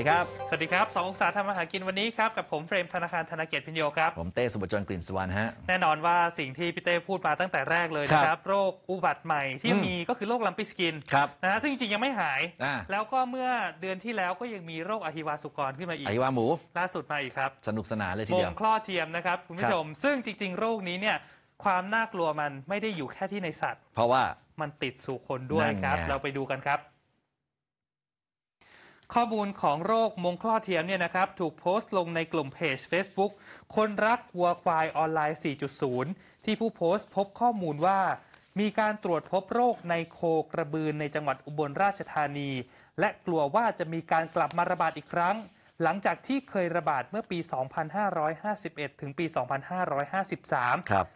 ดีครับ สวัสดีครับ สององศาทำอาหารกินวันนี้ ครับ กับ ผม เฟรมธนาคาร ธนาเกียรติพิญโยครับ ผมเต้สุบจรกลิ่นสุวรรณฮะ แน่นอนว่าสิ่งที่ พี่เต้ พูด มา ตั้งแต่แรกเลยนะครับ โรค อุบัติใหม่ ที่มีก็คือโรคลัมปิสกินนะฮะซึ่งจริง ยังไม่หาย แล้วก็เมื่อเดือนที่แล้วก็ยังมีโรค อหิวาสุกรขึ้นมาอีก อหิวาหมู ล่าสุด มาอีกครับ สนุกสนานเลยทีเดียวมงคลอดเทียมนะครับคุณผู้ชมซึ่งจริงๆโรคนี้เนี่ยความน่ากลัวมันไม่ได้อยู่แค่ที่ในสัตว์ เพราะว่ามันติดสู่คนด้วยครับ เราไปดูกันครับข้อมูลของโรคมงคลอเทียมเนี่ยนะครับถูกโพสต์ลงในกลุ่มเพจ Facebook คนรักวัวควายออนไลน์ 4.0 ที่ผู้โพสต์พบข้อมูลว่ามีการตรวจพบโรคในโคกระบือในจังหวัดอุบลราชธานี และกลัวว่าจะมีการกลับมาระบาดอีกครั้ง หลังจากที่เคยระบาดเมื่อปี 2551 ถึงปี 2553 ครับ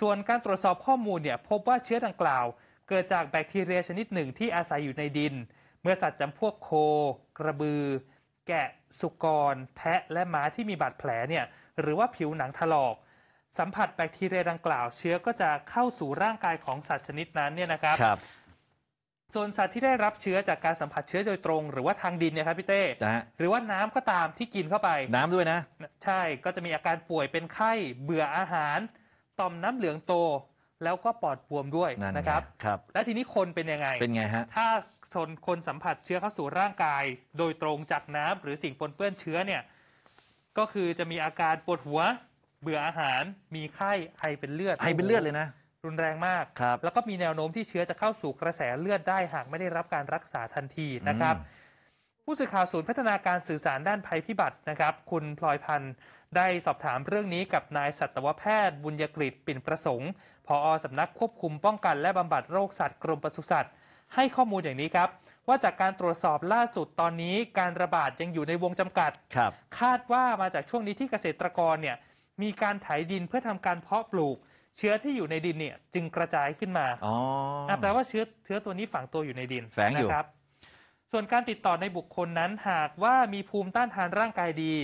ส่วนการตรวจสอบข้อมูลเนี่ยพบว่าเชื้อดังกล่าว เกิดจากแบคทีเรียชนิดหนึ่งที่อาศัยอยู่ในดินเมื่อ สัตว์จำพวกโค กระบือ แกะสุกรแพะและม้าที่มีบาดแผลเนี่ยหรือว่าผิวหนังถลอก สัมผัสแบคทีเรียดังกล่าว เชื้อก็จะเข้าสู่ร่างกายของสัตว์ชนิดนั้นเนี่ยนะครับรบส่วนสัตว์ที่ได้รับเชื้อจากการสัมผัสเชื้อโดยตรง หรือว่าทางดินเนี่ยครับพี่เต้นะหรือว่าน้ำก็ตามที่กินเข้าไปน้ำด้วยนะใช่ก็จะมีอาการป่วยเป็นไข้ เบื่ออาหารต่อมน้ำเหลืองโตแล้วก็ปอดบวมด้วยนนนะครับครับ และทีนี้คนเป็นยังไงเป็นไงฮะถ้าชนคนสัมผัสเชื้อเข้าสู่ร่างกาย โดยตรงจากน้ำหรือสิ่งปนเปื้อนเชื้อเนี่ย ก็คือจะมีอาการปวดหัว เบื่ออาหาร มีไข้ ไอเป็นเลือด ไอเป็นเลือดเลยนะ รุนแรงมาก ครับ แล้วก็มีแนวโน้มที่เชื้อจะเข้าสู่กระแสเลือดได้หาก ไม่ได้รับการรักษาทันทีนะครับผู้สื่อข่าวศูนย์พัฒนาการสื่อสารด้านภัยพิบัตินะครับ คุณพลอยพันธ์ได้สอบถามเรื่องนี้กับนายสัตวแพทย์บุญยกฤษปิ่นประสงค์ พออสำนักควบคุมป้องกัน และบำบัดโรคสัตว์กรมปศุสัตว์ ให้ข้อมูลอย่างนี้ครับ ว่าจากการตรวจสอบล่าสุดตอนนี้การระบาดยังอยู่ในวงจำกัดครับ คาดว่ามาจากช่วงนี้ที่เกษตรกรเนี่ยมีการไถดินเพื่อทำการเพาะปลูก เชื้อที่อยู่ในดินเนี่ยจึงกระจายขึ้นมาอ๋อแปลว่าเชื้อเชื้อตัวนี้ฝังตัวอยู่ในดินแฝงอยู่ครับส่วนการติดต่อในบุคคลนั้นหากว่ามีภูมิต้านทานร่างกายดี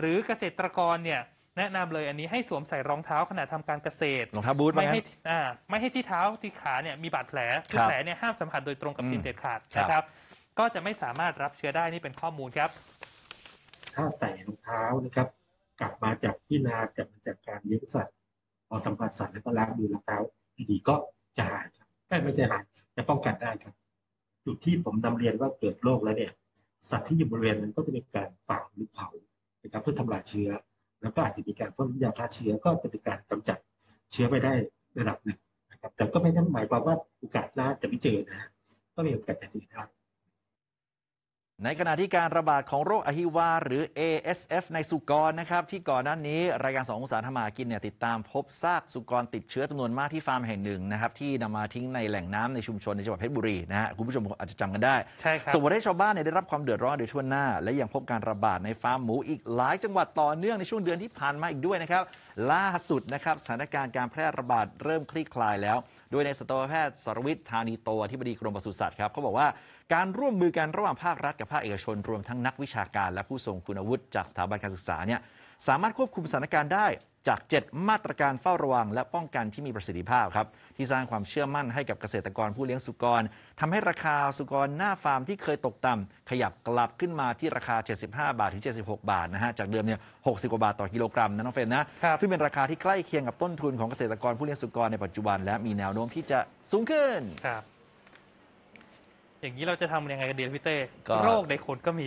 หรือเกษตรกรเนี่ยแนะนำเลยอันนี้ให้สวมใส่รองเท้าขณะทำการเกษตรรองเท้าบูทไม่ให้ไม่ให้ที่เท้าที่ขาเนี่ยมีบาดแผลคือแผลเนี่ยห้ามสัมผัสโดยตรงกับดินเด็ดขาดนะครับ ก็จะไม่สามารถรับเชื้อได้นี่เป็นข้อมูลครับ ถ้าแต่รองเท้านะครับ กลับมาจากที่นากลับมาจากการเลี้ยงสัตว์พอสัมผัสสัตว์แล้วก็ล้างมือรองเท้าดีก็จะหายครับไม่ใช่หายจะป้องกันได้ครับจุดที่ผมนำเรียนว่าเกิดโรคแล้วเนี่ย สัตว์ที่อยู่บริเวณนั้นก็จะมีการฝังหรือเผานะครับเพื่อทำลายเชื้อ แล้วก็อาจจะมีการพ่นยาฆ่าเชื้อก็จะเป็นการกำจัดเชื้อไปได้ระดับหนึ่งนะครับ แต่ก็ไม่ได้หมายความว่าโอกาสล่าจะไม่เจอนะ ก็มีโอกาสจะเจอได้ในขณะที่การระบาดของโรคอหิวาหรือ ASF ในสุกรนะครับ ที่ก่อนหน้านี้รายการสององศาธรรมากินเนี่ยติดตามพบซากสุกรติดเชื้อจำนวนมากที่ฟาร์มแห่งหนึ่งนะครับที่นำมาทิ้งในแหล่งน้ำในชุมชนในจังหวัดเพชรบุรีนะฮะคุณผู้ชมอาจจะจำกันได้ใช่ครับส่งผลให้ชาวบ้านเนี่ยได้รับความเดือดร้อนโดยทั่วหน้า และยังพบการระบาดในฟาร์มหมูอีกหลายจังหวัดต่อเนื่องในช่วงเดือนที่ผ่านมาอีกด้วยนะครับล่าสุดนะครับสถานการณ์การแพร่ระบาดเริ่มคลี่คลายแล้วโดยในสัตวแพทย์ สรวิทยธานีโตที่บดีกรมปศุสัตว์ครับเขาบอกว่าการร่วมมือกันระหว่างภาครัฐกับภาคเอกชนรวมทั้งนักวิชาการและผู้ทรงคุณวุฒิจากสถาบันการศึกษาเนี่ยสามารถควบคุมสถานการณ์ได้จาก 7 มาตรการเฝ้าระวังและป้องกันที่มีประสิทธิภาพครับ ที่สร้างความเชื่อมั่นให้กับเกษตรกรผู้เลี้ยงสุกร ทำให้ราคาสุกรหน้าฟาร์มที่เคยตกต่ำ ขยับกลับขึ้นมาที่ราคา 75 บาทถึง 76 บาทนะฮะจากเดิมเนี่ย 60 กว่าบาทต่อ กิโลกรัมนะน้องเฟนนะ ซึ่งเป็นราคาที่ใกล้เคียงกับต้นทุนของเกษตรกรผู้เลี้ยงสุกรในปัจจุบันและมีแนวโน้มที่จะสูงขึ้นครับอย่างนี้เราจะทำยังไงกันดีลพี่เต้โรคในคนก็มี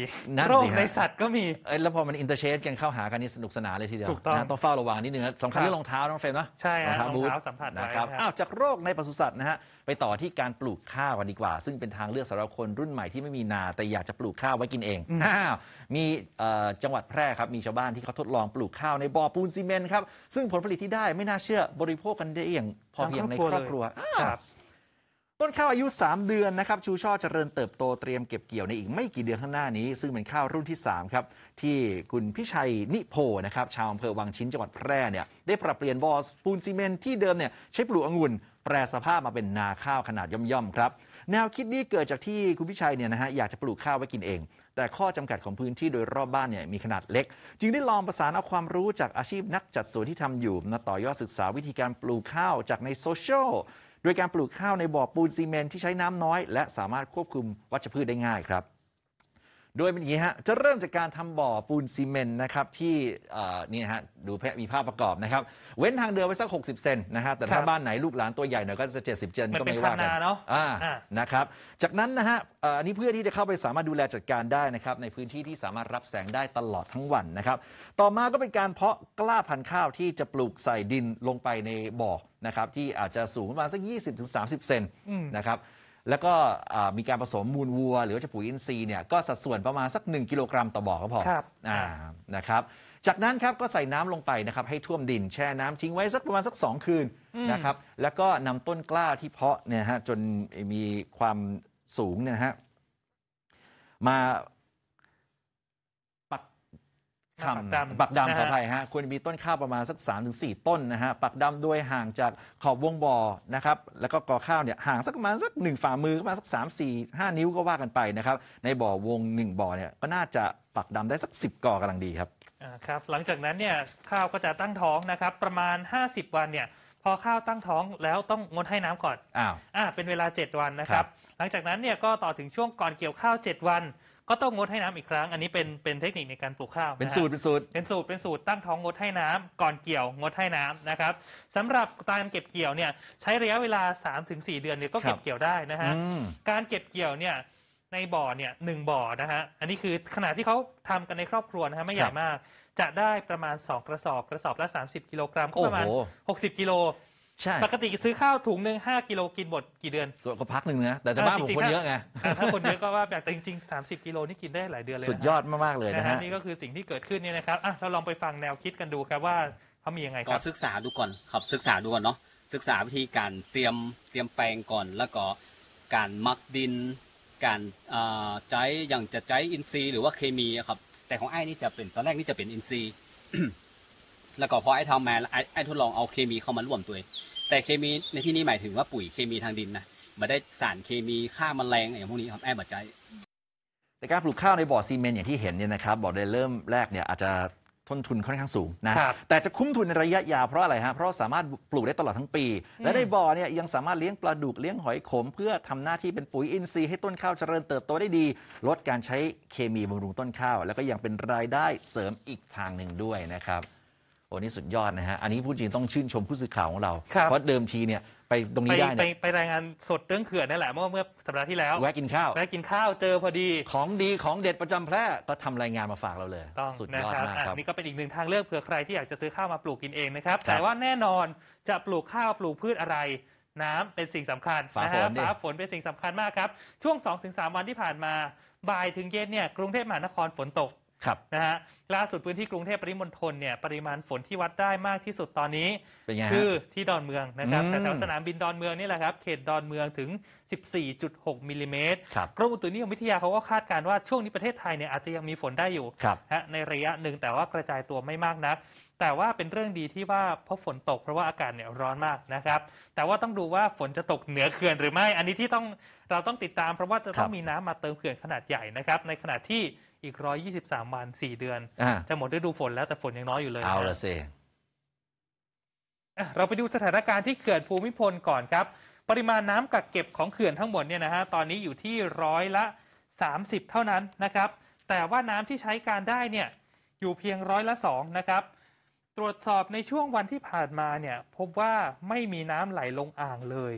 โรคในสัตว์ก็มีแล้วพอมันอินเตอร์เชนกันเข้าหากันนี่สนุกสนานเลยทีเดียวต้องเฝ้าระวังนิดนึงนะสำคัญเรื่องรองเท้าน้องเฟรมนะใช่ะบรองเท้าสัมผัสนะครับอ้าวจากโรคในปศุสัตว์นะฮะไปต่อที่การปลูกข้าวกันดีกว่า ซึ่งเป็นทางเลือกสำหรับคนรุ่นใหม่ที่ไม่มีนาแต่อยากจะปลูกข้าวไว้กินเองมีจังหวัดแพร่ครับมีชาวบ้านที่เขาทดลองปลูกข้าวในบ่อปูนซีเมนต์ครับซึ่งผลผลิตที่ได้ไม่น่าเชื่อบริโภคกันได้อย่างพอเพียงในครอบครัววครับต้นข้าวอายุ 3 เดือนนะครับชูช่อเจริญเติบโตเตรียมเก็บเกี่ยวในอีก ไม่กี่เดือนข้างหน้านี้ซึ่งเป็นข้าวรุ่นที่ 3 ครับ ที่คุณพิชัยนิโพนะครับชาวอำเภอวังชิ้นจังหวัดแพร่เนี่ยได้ปรับเปลี่ยนบอสปูนซีเมนที่เดิมเนี่ยใช้ปลูกองุ่นแปรสภาพมาเป็นนาข้าวขนาดย่อมๆครับ แนวคิดนี้เกิดจากที่คุณพิชัยเนี่ยนะฮะอยากจะปลูกข้าวไว้กินเอง แต่ข้อจำกัดของพื้นที่โดยรอบบ้านเนี่ยมีขนาดเล็ก จึงได้ลองประสานเอาความรู้จากอาชีพนักจัดสวนที่ทำอยู่มาต่อยอดศึกษาวิธีการปลูกข้าวจากในโซเชียลดยการปลูกข้าวในบ่อปูนซีเมนที่ใช้น้ำน้อย และสามารถควบคุมวัชพืชได้ง่ายครับโดยเป็นอย่างนี้ฮะ จะเริ่มจากการทำบ่อปูนซีเมนต์นะครับที่นี่นะฮะดูมีภาพประกอบนะครับเว้นทางเดินไว้สัก 60 เซนนะฮะแต่ถ้าบ้านไหนลูกหลานตัวใหญ่หน่อยก็จะ 70เซนก็ไม่ว่ากันเนาะนะครับจากนั้นนะฮะอันนี้เพื่อที่จะเข้าไปสามารถดูแลจัดการได้นะครับในพื้นที่ที่สามารถรับแสงได้ตลอดทั้งวันนะครับ ต่อมาก็เป็นการเพาะกล้าพันธุ์ข้าวที่จะปลูกใส่ดินลงไปในบ่อนะครับที่อาจจะสูงประมาณสัก 20-30เซนนะครับแล้วก็มีการผสมมูลวัวหรือว่าจะปุ๋ยอินทรีย์เนี่ยก็สัดส่วนประมาณสัก 1กิโลกรัมต่อบ่อก็พอครับอ่านะครับ จากนั้นครับก็ใส่น้ำลงไปนะครับ ให้ท่วมดินแช่น้ำทิ้งไว้สักประมาณสัก 2 คืนนะครับ แล้วก็นำต้นกล้าที่เพาะเนี่ยฮะจนมีความสูงเนี่ยฮะมาดำปักดำขออภัยฮะ ควรมีต้นข้าวประมาณสัก3าถึงสต้นนะฮะ ปักดำโดยห่างจากขอบวงบอนะครับ แล้วก็กอข้าวเนี่ยห่างสักประมาณสัก 1 ฝ่ามือประมาณสัก 3 4 5 นิ้วก็ว่ากันไปนะครับ ในบ่อวง 1บ่อเนี่ยก็น่าจะปักดำได้สัก 10กอกำลังดีครับครับ หลังจากนั้นเนี่ยข้าวก็จะตั้งท้องนะครับ ประมาณ 50 วันเนี่ยพอข้าวตั้งท้องแล้วต้องงดให้น้ำก่อนอ้าวอ่าเป็นเวลา 7 วันนะครับ หลังจากนั้นเนี่ยก็ต่อถึงช่วงก่อนเกี่ยวข้าว 7 วัน ก็ต้องงดให้น้ำอีกครั้ง อันนี้เป็นเป็นเทคนิคในการปลูกข้าว เป็นสูตร เป็นสูตร เป็นสูตร เป็นสูตรตั้งท้องงดให้น้ำ ก่อนเกี่ยวงดให้น้ำนะครับสำหรับการเก็บเกี่ยวเนี่ยใช้ระยะเวลา3-4เดือนเนี่ยก็เก็บเกี่ยวได้นะฮะ การเก็บเกี่ยวเนี่ยในบ่อเนี่ยหนึ่งบ่อนะฮะ อันนี้คือขนาดที่เขาทำกันในครอบครัวนะฮะไม่ใหญ่มากจะได้ประมาณ 2 กระสอบกระสอบละ 30 กิโลกรัมก็ประมาณ 60 กิโลใช่ปกติซื้อข้าวถุงหนึ่งห้ากิโลกินหมดกี่เดือนก็พักหนึ่งนะแต่แต่บ้านผมคนเยอะไงถ้าคนเยอะก็ว่าแบบจริงๆ 30กิโลนี่กินได้หลายเดือนเลย สุดยอดมากๆเลยนะฮะนี่ก็คือสิ่งที่เกิดขึ้นนี่นะครับอ่ะเราลองไปฟังแนวคิดกันดูครับว่าเขามียังไงก็ศึกษาดูก่อนครับศึกษาดูก่อนเนาะศึกษาวิธีการเตรียมเตรียมแปลงก่อนแล้วก็การมักดิน การใช้อย่างจะใช้อินทรีย์หรือว่าเคมีครับแต่ของไอ้นี่จะเป็นตอนแรกนี่จะเป็นอินซีแล้วก็พอไอ้ทำมาไอ้ไอ้ทดลองเอาเคมีเข้ามาร่วมตัวแต่เคมีในที่นี้หมายถึงว่าปุ๋ยเคมีทางดินนะมาได้สารเคมีฆ่าแมลงอย่างพวกนี้ครับแอบัดใจแต่การปลูกข้าวในบ่อซีเมนต์อย่างที่เห็นเนี่ยนะครับบ่อไดเริ่มแรกเนี่ยอาจจะต้นทุนค่อนข้างสูงนะครับแต่จะคุ้มทุนในระยะยาวเพราะอะไรฮะเพราะสามารถปลูกได้ตลอดทั้งปี และในบ่อเนี่ยยังสามารถเลี้ยงปลาดุกเลี้ยงหอยขม เพื่อทำหน้าที่เป็นปุ๋ยอินทรีย์ให้ต้นข้าวเจริญเติบโตได้ดีลดการใช้เคมีบำรุงต้นข้าว แล้วก็ยังเป็นรายได้เสริมอีกทางหนึ่งด้วยนะครับโอ้นี่สุดยอดนะฮะ อันนี้ผู้จริงต้องชื่นชมผู้สื่อข่าวของเรารเพราะเดิมทีเนี่ยไปตรงนี้ได้ไปเนี่ยไปรายงานสดเรื่องเขื่อนนี่แหละเมื่อเมื่อสัปดาห์ที่แล้วแวะกินข้าวแวะกินข้าวเจอพอดี ของดีของเด็ดประจำแพร่ก็ทำรายงานมาฝากเราเลย สุดยอดมากอครับนี่ก็เป็นอีกหนึ่งทางเลือกเผื่อใครที่อยากจะซื้อข้าวมาปลูกกินเองนะครับรบแต่ว่าแน่นอนจะปลูกข้าวปลูกพืชอะไรน้ำเป็นสิ่งสำคัญนะฮะน้าฝนเป็นสิ่งสำคัญมากครับช่วง 2-3 วันที่ผ่านมาบ่ายถึงเย็นเนี่ยกรุงเทพมหานครฝนตกครับนะฮะล่าสุดพื้นที่กรุงเทพปริมณฑลเนี่ยปริมาณฝนที่วัดได้มากที่สุดตอนนี้เป็นไงคือที่ดอนเมืองนะครับแถวสนามบินดอนเมืองนี่แหละครับเขตดอนเมืองถึง 14.6มิลลิเมตรครับกรมอุตุนิยมวิทยา เขาก็คาดการณ์ว่าช่วงนี้ประเทศไทยเนี่ยอาจจะยังมีฝนได้อยู่นฮะในระยะหนึ่งแต่ว่ากระจายตัวไม่มากนัก แต่ว่าเป็นเรื่องดีที่ว่าพะฝนตกเพราะว่าอากาศเนี่ยร้อนมากนะครับแต่ว่าต้องดูว่าฝนจะตกเหนือเขื่อนหรือไม่ อันนี้ที่ต้องเราต้องติดตาม เพราะว่าจะต้องมีน้ำมาเติมเขื่อนขนาดใหญ่นะครับในขณะที่อีก 123 วัน 4 เดือนอ่จะหมดฤดูฝนแล้วแต่ฝนยังน้อยอยู่เลยเอาละสิเราไปดูสถานการณ์ที่เขื่อนภูมิพลก่อนครับ ปริมาณน้ำกักเก็บของเขื่อนทั้งหมดเนี่ยนะฮะตอนนี้อยู่ที่ร้อยละ 30 เท่านั้นนะครับ แต่ว่าน้ำที่ใช้การได้เนี่ยอยู่เพียงร้อยละ 2 นะครับ ตรวจสอบในช่วงวันที่ผ่านมาเนี่ย พบว่าไม่มีน้ำไหลลงอ่างเลย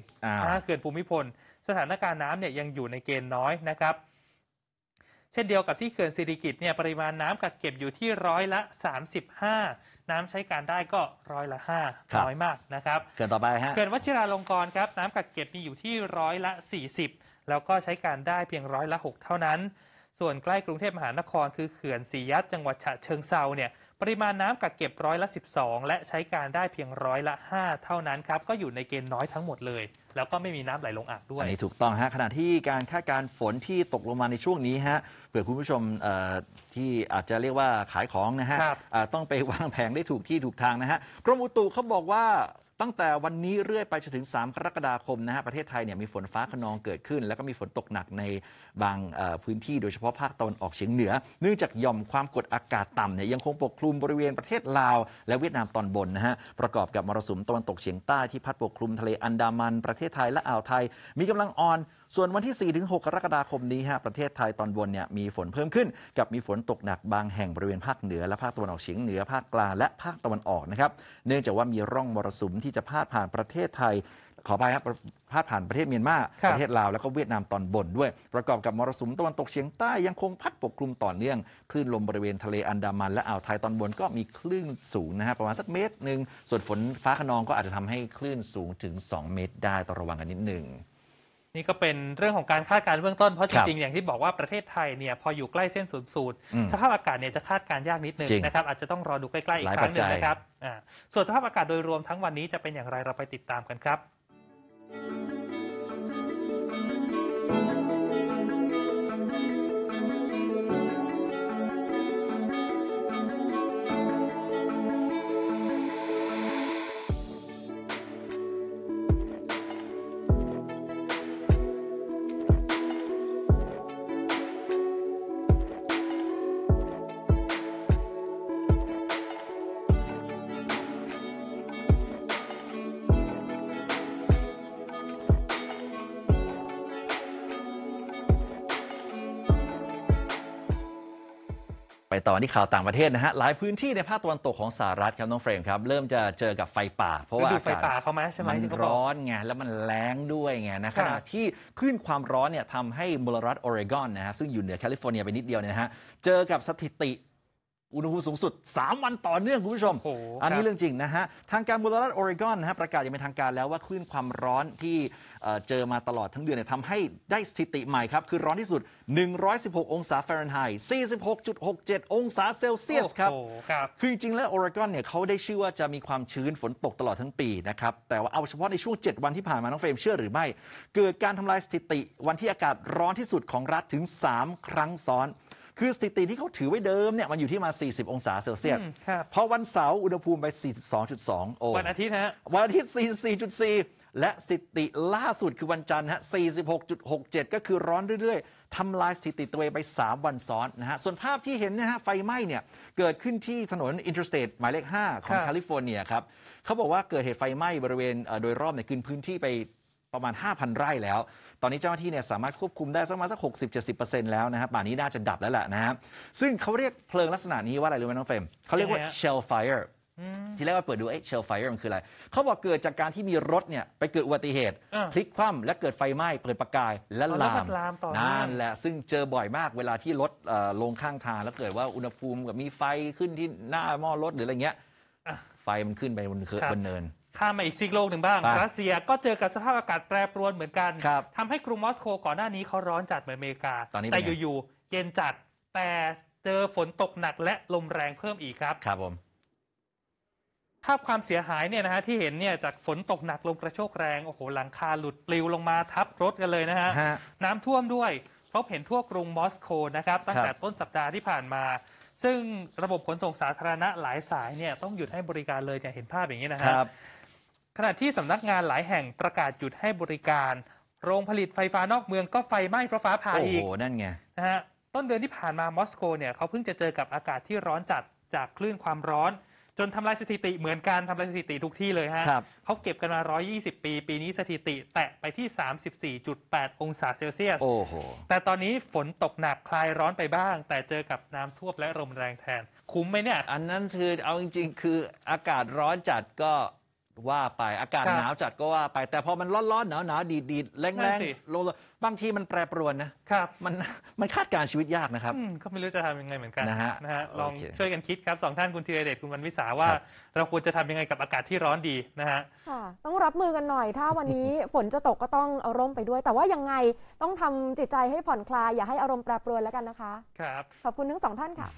เขื่อนภูมิพลสถานการณ์น้ำเนี่ยยังอยู่ในเกณฑ์น้อยนะครับเช่นเดียวกับที่เขื่อนสิริกิตเนี่ยปริมาณน้ำกักเก็บอยู่ที่ร้อยละ 35 น้ำใช้การได้ก็ร้อยละค้า5น้อยมากนะครับเ่อนต่อไปฮะเขื่อนวชิราลงกรณ์ครับ น้ำกักเก็บมีอยู่ที่ร้อยละ 40 แล้วก็ใช้การได้เพียงร้อยละ 6 เท่านั้น ส่วนใกล้กรุงเทพมหานครคือเขื่อนศรียัดจังหวัดฉะเชิงเซาเนี่ยปริมาณน้ำกักเก็บร้อยละ12 และใช้การได้เพียงร้อยละ5เท่านั้นครับ ก็อยู่ในเกณฑ์น้อยทั้งหมดเลย แล้วก็ไม่มีน้ำไหลลงอ่างด้วยอันนี้ถูกต้องฮะขณะที่การคาดการ์ฝนที่ตกลงมาในช่วงนี้ฮะเผื่อคุณผู้ชมที่อาจจะเรียกว่าขายของนะฮะต้องไปวางแผงได้ถูกที่ถูกทางนะฮะกรมอุตุเขาบอกว่าตั้งแต่วันนี้เรื่อยไปจนถึง3กรกฎาคมนะฮะประเทศไทยเนี่ยมีฝนฟ้าขนองเกิดขึ้น แล้วก็มีฝนตกหนักในบางพื้นที่โดยเฉพาะภาคตะวันออกเฉียงเหนือเนื่องจากหย่อมความกดอากาศต่ำเนี่ยยังคงปกคลุมบริเวณประเทศลาวและเวียดนามตอนบนนะฮะประกอบกับมรสุมตะวันตกเฉียงใต้ที่พัดปกคลุมทะเลอันดามัน ประเทศไทยและอ่าวไทย มีกำลังอ่อนส่วนวันที่ 4-6ถึงกรกฎาคมนี้ฮะประเทศไทยตอนบนเนี่ยมีฝนเพิ่มขึ้นกับมีฝนตกหนักบางแห่งบริเวณภาคเหนือและภาคตะวันออกเฉียงเหนือภาคกลางและภาคตะวันออกนะครับเนื่องจากว่ามีร่องมรสุมที่จะพาดผ่านประเทศไทย ขอไปครับพาดผ่านประเทศเมียนมารประเทศลาว แล้วก็เวียดนามตอนบนด้วย ประกอบกับมรสุมตะวันตกเฉียงใต้ยังคงพัดปกคลุมต่อเนื่อง คลื่นลมบริเวณทะเลอันดามันและอ่าวไทยตอนบนก็มีคลื่นสูงนะฮะประมาณสักเมตรหนึ่งส่วนฝนฟ้าขนองก็อาจจะทำให้คลื่นสูงถึง 2 เมตรได้ต้องระวังกันนิดหนึ่งนี่ก็เป็นเรื่องของการคาดการณ์เบื้องต้น เพราะจริง ๆ อย่างที่บอกว่าประเทศไทยเนี่ยพออยู่ใกล้เส้นศูนย์สูตร สภาพอากาศเนี่ยจะคาดการณ์ยากนิดนึงนะครับ อาจจะต้องรอดูใกล้ ๆ อีกครั้งหนึ่งนะครับส่วนสภาพอากาศโดยรวมทั้งวันนี้จะเป็นอย่างไรเราไปติดตามกันครับต่อที่ข่าวต่างประเทศนะฮะหลายพื้นที่ในภาคตะวันตกของสหรัฐครับน้องเฟรมครับ เริ่มจะเจอกับไฟป่า เพราะว่าไฟป่าเขาไหมใช่ไหมมันร้อนไงแล้วมันแรงด้วยไงนะขณะที่คลื่นความร้อนเนี่ยทำให้มลรัฐออริกอนนะฮะซึ่งอยู่เหนือแคลิฟอร์เนียไปนิดเดียวเนี่ยนะฮะเจอกับสถิติอุณหภูมิสูงสุด 3 วันต่อเนื่อง คุณผู้ชม อันนี้เรื่องจริงนะฮะ ทางการมูลรัฐโอเรกอนนะฮะ ประกาศอย่างเป็นทางการแล้วว่าคลื่นความร้อนที่เจอมาตลอดทั้งเดือนเนี่ยทำให้ได้สถิติใหม่ครับ คือร้อนที่สุด 116 องศาฟาเรนไฮต์46.67 องศาเซลเซียสครับ คือจริง ๆ แล้วโอเรกอนเนี่ยเขาได้ชื่อว่า จะมีความชื้นฝนตกตลอดทั้งปีนะครับแต่ว่าเอาเฉพาะในช่วง7วันที่ผ่านมาน้องเฟรมเชื่อหรือไม่เกิดการทำลายสถิติวันที่อากาศร้อนที่สุดของรัฐถึง 3 ครั้งซ้อนคือสถิติที่เขาถือไว้เดิมเนี่ยมันอยู่ที่มา 40 องศาเซลเซียสรพอวันเสาร์อุณหภูมิไป 42.2 โอศาวันอาทิตย์นะฮะ วันอาทิตย์ 44.4 และสถิติล่าสุดคือวันจันทร์ฮะ 46.67 ก็คือร้อนเรื่อยๆ ทำลายสถิติตัวเองไป 3 วันซ้อนนะฮะ ส่วนภาพที่เห็นนะฮะไฟไหม้เนี่ยเกิดขึ้นที่ถนนอินเตอร์สเตทหมายเลข5ของแคลิฟอร์เนียครับ เขาบอกว่าเกิดเหตุไฟไหม้บริเวณโดยรอบเนี่ยนพื้นที่ไปประมาณ 5,000 ไร่แล้ว ตอนนี้เจ้าหน้าที่เนี่ยสามารถควบคุมได้สักมาสัก 60-70%แล้วนะครับป่านนี้น่าจะดับแล้วแหละนะฮะ ซึ่งเขาเรียกเพลิงลักษณะนี้ว่าอะไรรู้ไหมน้องเฟรมเขาเรียกว่า shell fire ที่แรกว่าเปิดดู เอ๊ะเชลไฟมันคืออะไร เขาบอกเกิดจากการที่มีรถเนี่ยไปเกิดอุบัติเหตุ พลิกคว่ำและเกิดไฟไหม้เปิดประกายและลามนั่นแหละซึ่งเจอบ่อยมากเวลาที่รถลงข้างทางแล้วเกิดว่าอุณหภูมิกับมีไฟขึ้นที่หน้าหม้อรถหรืออะไรเงี้ยไฟมันขึ้นไปบนเนินข้ามมาอีกซีกโลกหนึ่งบ้าง รัสเซียก็เจอกับสภาพอากาศแปรปรวนเหมือนกัน ทำให้กรุงมอสโกก่อนหน้านี้เขาร้อนจัดเหมือนอเมริกาตอนนี้แต่อยู่ๆเย็นจัดแต่เจอฝนตกหนักและลมแรงเพิ่มอีกครับ ครับผม ภาพความเสียหายเนี่ยนะฮะที่เห็นเนี่ยจากฝนตกหนักลมกระโชกแรงโอ้โหหลังคาหลุดปลิวลงมาทับรถกันเลยนะฮะฮะน้ำท่วมด้วยพบเห็นทั่วกรุงมอสโกนะครับตั้งแต่ต้นสัปดาห์ที่ผ่านมา ซึ่งระบบขนส่งสาธารณะหลายสายเนี่ยต้องหยุดให้บริการเลยเนี่ยเห็นภาพอย่างนี้นะฮะครับขณะที่สำนักงานหลายแห่งประกาศหยุดให้บริการ โรงผลิตไฟฟ้านอกเมืองก็ไฟไหม้เพราะฟ้าผ่าอีก โอ้โห นั่นไงนะฮะ ต้นเดือนที่ผ่านมา มอสโกเนี่ยเขาเพิ่งจะเจอกับอากาศที่ร้อนจัดจากคลื่นความร้อน จนทำลายสถิติเหมือนกันทำลายสถิติทุกที่เลยฮะครับเขาเก็บกันมา 120 ปี ปีนี้สถิติ แตะไปที่ 34.8 องศาเซลเซียส โอ้โห แต่ตอนนี้ฝนตกหนักคลายร้อนไปบ้าง แต่เจอกับน้ำท่วมและลมแรงแทน คุ้มไหมเนี่ย อันนั้นคือ เอาจริง ๆ คืออากาศร้อนจัดก็ว่าไปอากาศรหนาวจัดก็ว่าไป แต่พอมันร้อนๆหนาวหนาวดีดีแรงแรงโลโลบางทีมันแปรปรวนนะครับมันมันคาดการชีวิตยากนะครับก็ไม่รู้จะทำยังไงเหมือนกันนะฮะนะฮะลองช่วยกันคิดครับสองท่านคุณธีรเดชคุณวันวิสาว่ารเราควรจะทำยังไงกับอากาศที่ร้อนดีนะฮะต้องรับมือกันหน่อยถ้าวันนี้ฝนจะตกก็ต้องอารมณ์ไปด้วย แต่ว่ายังไงต้องทำจิตใจให้ผ่อนคลายอย่าให้อารมณ์แปรปรวนแล้วกันนะคะ ครับขอบคุณทั้งสองท่านค่ะ